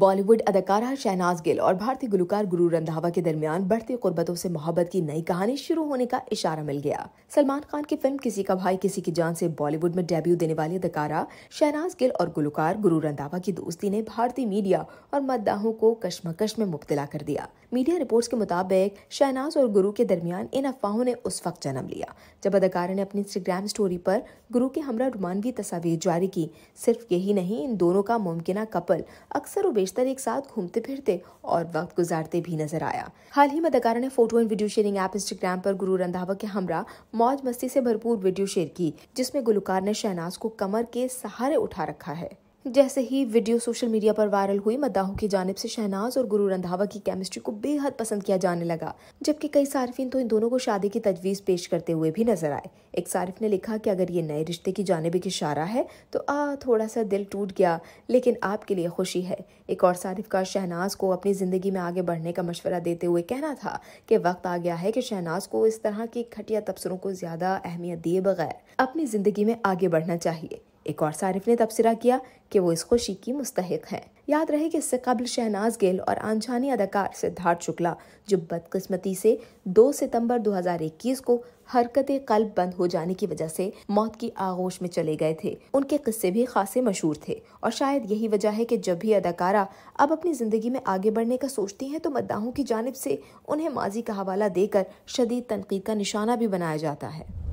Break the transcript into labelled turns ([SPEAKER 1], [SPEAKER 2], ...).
[SPEAKER 1] बॉलीवुड अदाकारा शहनाज गिल और भारतीय गुलकार गुरु रंधावा के दरमियान बढ़ती गुर्बतों से मोहब्बत की नई कहानी शुरू होने का इशारा मिल गया सलमान खान की फिल्म किसी का भाई किसी की जान से बॉलीवुड में डेब्यू देने वाली अदाकारा शहनाज गिल और गुलकार गुरु रंधावा की दोस्ती ने भारतीय मीडिया और मतदाहों को कश्मकश में मुबतला कर दिया मीडिया रिपोर्ट के मुताबिक शहनाज और गुरु के दरमियान इन अफवाहों ने उस वक्त जन्म लिया जब अदाकारा ने अपनी इंस्टाग्राम स्टोरी पर गुरु के हमरा रुमानवी तस्वीर जारी की सिर्फ यही नहीं इन दोनों का मुमकिन कपल अक्सर बेशतर एक साथ घूमते फिरते और वक्त गुजारते भी नजर आया हाल ही में अदाकारा ने photo and video sharing app Instagram पर गुरु रंधावा के हमरा मौज मस्ती से भरपूर वीडियो शेयर की जिसमें गुलकार ने शहनाज को कमर के सहारे उठा रखा है जैसे ही वीडियो सोशल मीडिया पर वायरल हुई मद्दाहों की जानब से शहनाज और गुरु रंधावा की केमिस्ट्री को बेहद पसंद किया जाने लगा जबकि कई सार्फिन तो इन दोनों को शादी की तजवीज़ पेश करते हुए भी नजर आए एक सार्फ ने लिखा कि अगर ये नए रिश्ते की जानब एक इशारा है तो आ थोड़ा सा दिल टूट गया लेकिन आपके लिए खुशी है एक और सार्फ का शहनाज को अपनी ज़िंदगी में आगे बढ़ने का मशवरा देते हुए कहना था कि वक्त आ गया है कि शहनाज को इस तरह की घटिया तबसरों को ज़्यादा अहमियत दिए बगैर अपनी ज़िंदगी में आगे बढ़ना चाहिए एक और सारिफ ने तबसरा किया कि वो इस खुशी की मुस्तक है याद रहे कि इससे कबल शहनाज गिल और अनजानी अदाकार सिद्धार्थ शुक्ला जो बदकस्मती से 2 सितंबर 2021 को हरकत कल्ब बंद हो जाने की वजह से मौत की आगोश में चले गए थे उनके किस्से भी खासे मशहूर थे और शायद यही वजह है कि जब भी अदाकारा अब अपनी जिंदगी में आगे बढ़ने का सोचती हैं तो मद्दाहों की जानब से उन्हें माजी का हवाला देकर शदीद तनकीद का निशाना भी बनाया जाता है